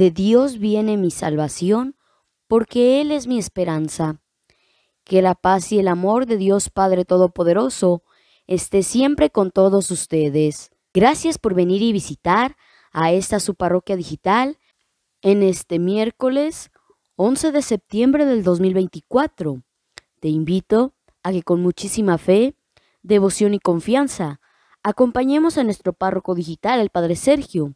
De Dios viene mi salvación, porque Él es mi esperanza. Que la paz y el amor de Dios Padre Todopoderoso esté siempre con todos ustedes. Gracias por venir y visitar a esta su parroquia digital en este miércoles 11 de septiembre del 2024. Te invito a que con muchísima fe, devoción y confianza acompañemos a nuestro párroco digital, el Padre Sergio,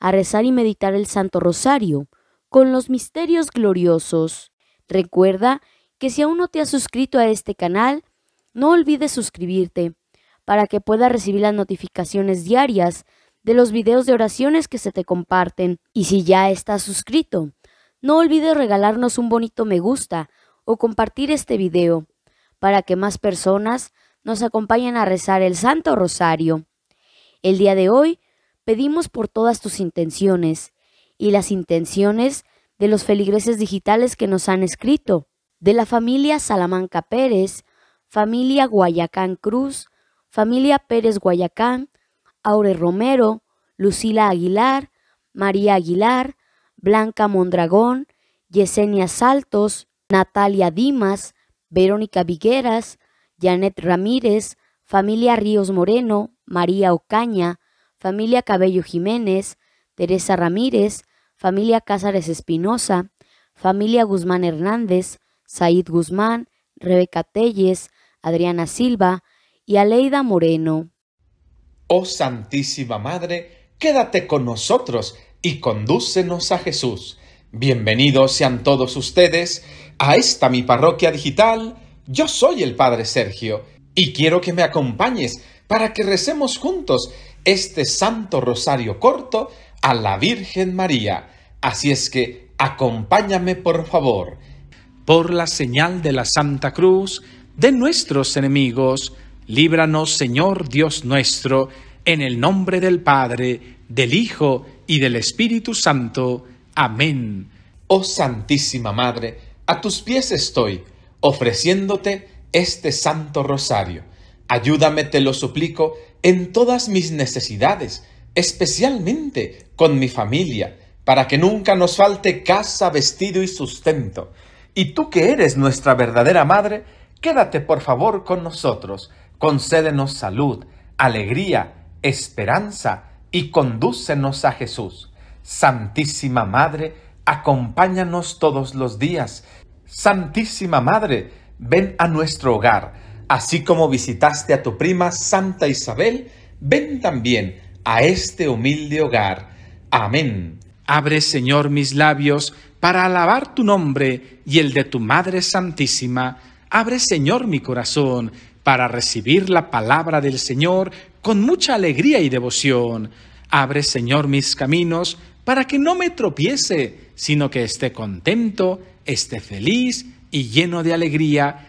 a rezar y meditar el Santo Rosario con los misterios gloriosos. Recuerda que si aún no te has suscrito a este canal, no olvides suscribirte para que puedas recibir las notificaciones diarias de los videos de oraciones que se te comparten. Y si ya estás suscrito, no olvides regalarnos un bonito me gusta o compartir este video para que más personas nos acompañen a rezar el Santo Rosario. El día de hoy Pedimos por todas tus intenciones y las intenciones de los feligreses digitales que nos han escrito, de la familia Salamanca Pérez, familia Guayacán Cruz, familia Pérez Guayacán, Aure Romero, Lucila Aguilar, María Aguilar, Blanca Mondragón, Yesenia Saltos, Natalia Dimas, Verónica Vigueras, Janet Ramírez, familia Ríos Moreno, María Ocaña, familia Cabello Jiménez, Teresa Ramírez, familia Cázares Espinosa, familia Guzmán Hernández, Said Guzmán, Rebeca Telles, Adriana Silva y Aleida Moreno. Oh Santísima Madre, quédate con nosotros y condúcenos a Jesús. Bienvenidos sean todos ustedes a esta mi parroquia digital. Yo soy el Padre Sergio y quiero que me acompañes para que recemos juntos este Santo Rosario corto a la Virgen María. Así es que acompáñame por favor. Por la señal de la Santa Cruz de nuestros enemigos, líbranos Señor Dios nuestro, en el nombre del Padre, del Hijo y del Espíritu Santo. Amén. Oh Santísima Madre, a tus pies estoy, ofreciéndote este Santo Rosario Ayúdame, te lo suplico, en todas mis necesidades, especialmente con mi familia, para que nunca nos falte casa, vestido y sustento. Y tú que eres nuestra verdadera madre, quédate por favor con nosotros, concédenos salud, alegría, esperanza y condúcenos a Jesús. Santísima Madre, acompáñanos todos los días. Santísima Madre, ven a nuestro hogar Así como visitaste a tu prima Santa Isabel, ven también a este humilde hogar. Amén. Abre, Señor, mis labios para alabar tu nombre y el de tu Madre Santísima. Abre, Señor, mi corazón para recibir la palabra del Señor con mucha alegría y devoción. Abre, Señor, mis caminos para que no me tropiece, sino que esté contento, esté feliz y lleno de alegría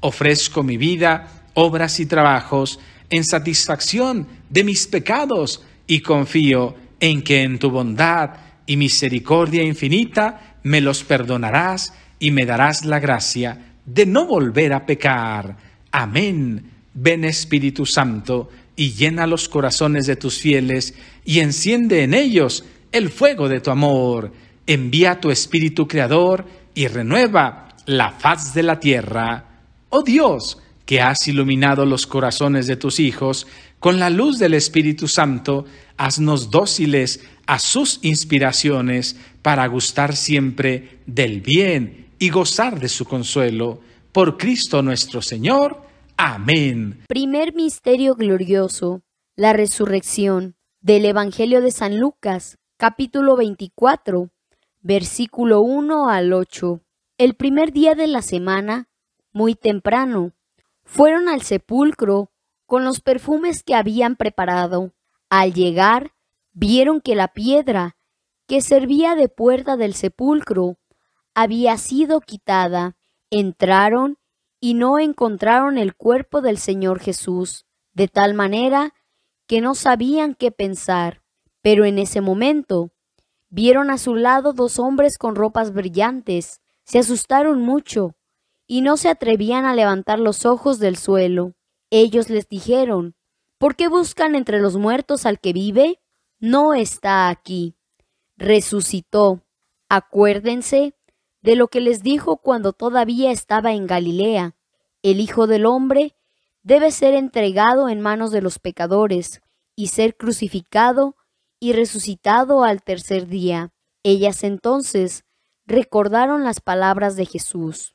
Ofrezco mi vida, obras y trabajos en satisfacción de mis pecados y confío en que en tu bondad y misericordia infinita me los perdonarás y me darás la gracia de no volver a pecar. Amén. Ven Espíritu Santo y llena los corazones de tus fieles y enciende en ellos el fuego de tu amor. Envía tu Espíritu Creador y renueva la faz de la tierra. Oh Dios, que has iluminado los corazones de tus hijos, con la luz del Espíritu Santo, haznos dóciles a sus inspiraciones para gustar siempre del bien y gozar de su consuelo. Por Cristo nuestro Señor. Amén. Primer Misterio Glorioso, la Resurrección, del Evangelio de San Lucas, capítulo 24, versículo 1 al 8. El primer día de la semana, muy temprano. Fueron al sepulcro con los perfumes que habían preparado. Al llegar, vieron que la piedra que servía de puerta del sepulcro había sido quitada. Entraron y no encontraron el cuerpo del Señor Jesús, de tal manera que no sabían qué pensar. Pero en ese momento vieron a su lado dos hombres con ropas brillantes. Se asustaron mucho y no se atrevían a levantar los ojos del suelo. Ellos les dijeron, ¿por qué buscan entre los muertos al que vive? No está aquí. Resucitó. Acuérdense de lo que les dijo cuando todavía estaba en Galilea. El Hijo del Hombre debe ser entregado en manos de los pecadores y ser crucificado y resucitado al tercer día. Ellas entonces recordaron las palabras de Jesús.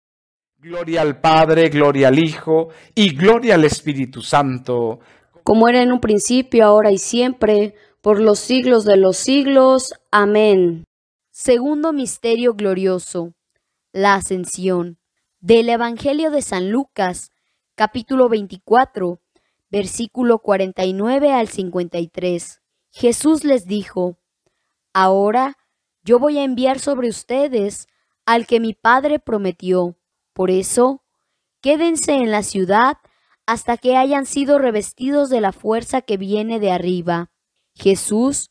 Gloria al Padre, gloria al Hijo y gloria al Espíritu Santo. Como era en un principio, ahora y siempre, por los siglos de los siglos. Amén. Segundo Misterio Glorioso. La Ascensión. Del Evangelio de San Lucas, capítulo 24, versículo 49 al 53. Jesús les dijo, Ahora yo voy a enviar sobre ustedes al que mi Padre prometió por eso, quédense en la ciudad hasta que hayan sido revestidos de la fuerza que viene de arriba. Jesús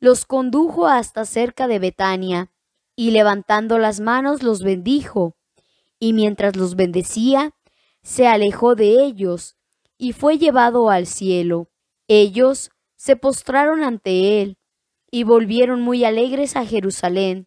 los condujo hasta cerca de Betania, y levantando las manos los bendijo, y mientras los bendecía, se alejó de ellos, y fue llevado al cielo. Ellos se postraron ante él, y volvieron muy alegres a Jerusalén,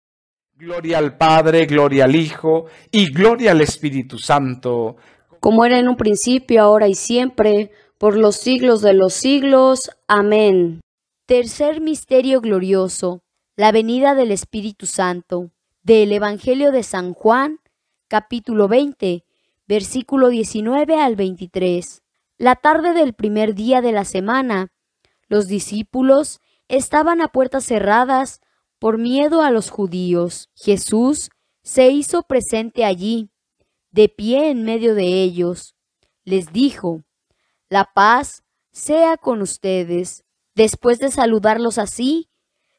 Gloria al Padre, gloria al Hijo y gloria al Espíritu Santo. Como era en un principio, ahora y siempre, por los siglos de los siglos. Amén. Tercer misterio glorioso, la venida del Espíritu Santo, del Evangelio de San Juan, capítulo 20, versículo 19 al 23. La tarde del primer día de la semana, los discípulos estaban a puertas cerradas, por miedo a los judíos, Jesús se hizo presente allí, de pie en medio de ellos. Les dijo, La paz sea con ustedes. Después de saludarlos así,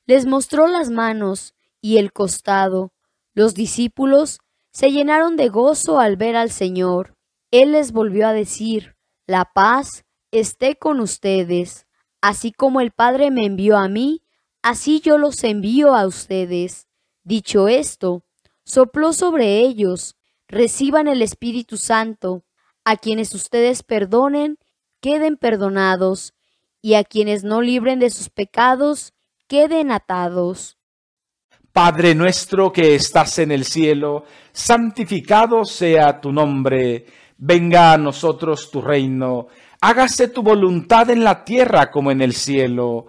les mostró las manos y el costado. Los discípulos se llenaron de gozo al ver al Señor. Él les volvió a decir, La paz esté con ustedes. Así como el Padre me envió a mí, Así yo los envío a ustedes. Dicho esto, sopló sobre ellos, reciban el Espíritu Santo, a quienes ustedes perdonen, queden perdonados, y a quienes no libren de sus pecados, queden atados. Padre nuestro que estás en el cielo, santificado sea tu nombre, venga a nosotros tu reino, hágase tu voluntad en la tierra como en el cielo.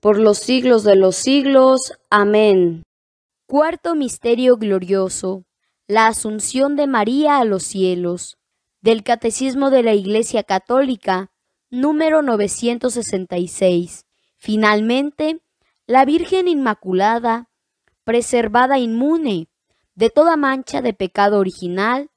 por los siglos de los siglos. Amén. Cuarto Misterio Glorioso. La Asunción de María a los cielos. Del Catecismo de la Iglesia Católica, número 966. Finalmente, la Virgen Inmaculada, preservada inmune de toda mancha de pecado original,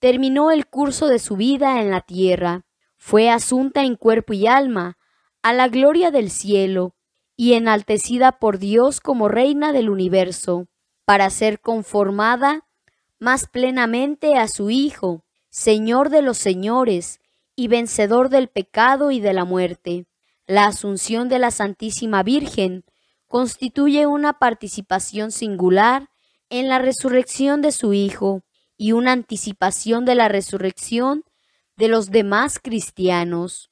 terminó el curso de su vida en la tierra. Fue asunta en cuerpo y alma a la gloria del cielo y enaltecida por Dios como reina del universo, para ser conformada más plenamente a su Hijo, Señor de los señores y vencedor del pecado y de la muerte. La asunción de la Santísima Virgen constituye una participación singular en la resurrección de su Hijo y una anticipación de la resurrección de los demás cristianos.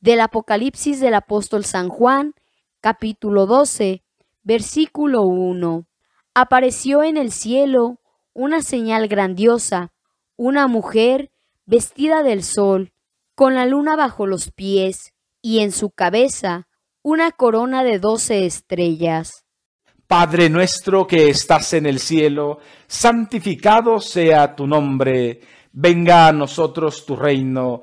del Apocalipsis del apóstol San Juan, capítulo 12, versículo 1. Apareció en el cielo una señal grandiosa, una mujer vestida del sol, con la luna bajo los pies y en su cabeza una corona de doce estrellas. Padre nuestro que estás en el cielo, santificado sea tu nombre, venga a nosotros tu reino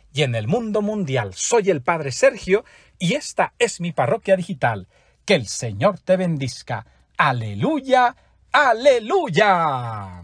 y en el mundo mundial. Soy el Padre Sergio y esta es mi parroquia digital. Que el Señor te bendiga. Aleluya, aleluya.